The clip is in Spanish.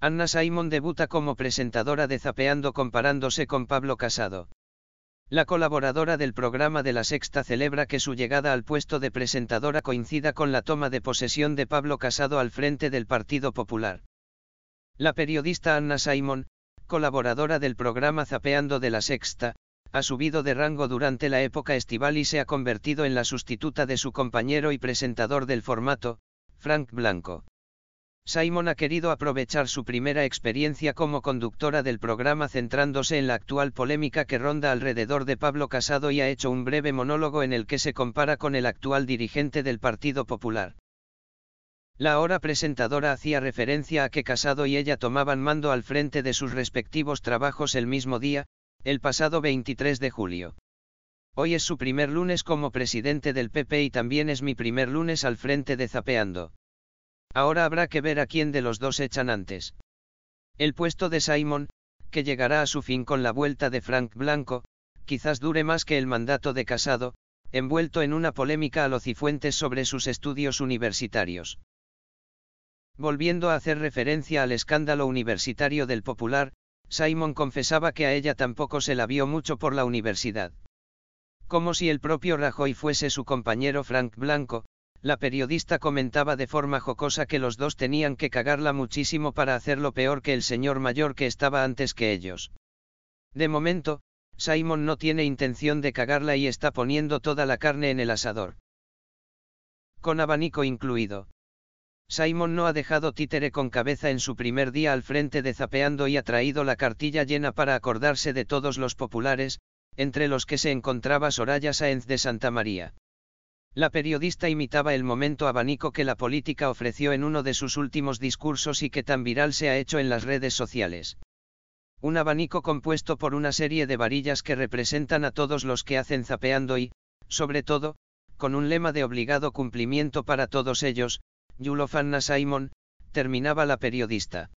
Anna Simon debuta como presentadora de Zapeando comparándose con Pablo Casado. La colaboradora del programa de la Sexta celebra que su llegada al puesto de presentadora coincida con la toma de posesión de Pablo Casado al frente del Partido Popular. La periodista Anna Simon, colaboradora del programa Zapeando de la Sexta, ha subido de rango durante la época estival y se ha convertido en la sustituta de su compañero y presentador del formato, Frank Blanco. Simon ha querido aprovechar su primera experiencia como conductora del programa centrándose en la actual polémica que ronda alrededor de Pablo Casado y ha hecho un breve monólogo en el que se compara con el actual dirigente del Partido Popular. La hora presentadora hacía referencia a que Casado y ella tomaban mando al frente de sus respectivos trabajos el mismo día, el pasado 23 de julio. Hoy es su primer lunes como presidente del PP y también es mi primer lunes al frente de Zapeando. Ahora habrá que ver a quién de los dos echan antes. El puesto de Simon, que llegará a su fin con la vuelta de Frank Blanco, quizás dure más que el mandato de Casado, envuelto en una polémica a los Cifuentes sobre sus estudios universitarios. Volviendo a hacer referencia al escándalo universitario del Popular, Simon confesaba que a ella tampoco se la vio mucho por la universidad. Como si el propio Rajoy fuese su compañero Frank Blanco, la periodista comentaba de forma jocosa que los dos tenían que cagarla muchísimo para hacerlo peor que el señor mayor que estaba antes que ellos. De momento, Simon no tiene intención de cagarla y está poniendo toda la carne en el asador. Con abanico incluido. Simon no ha dejado títere con cabeza en su primer día al frente de zapeando y ha traído la cartilla llena para acordarse de todos los populares, entre los que se encontraba Soraya Sáenz de Santa María. La periodista imitaba el momento abanico que la política ofreció en uno de sus últimos discursos y que tan viral se ha hecho en las redes sociales. Un abanico compuesto por una serie de varillas que representan a todos los que hacen zapeando y, sobre todo, con un lema de obligado cumplimiento para todos ellos, Yulofanna Simon, terminaba la periodista.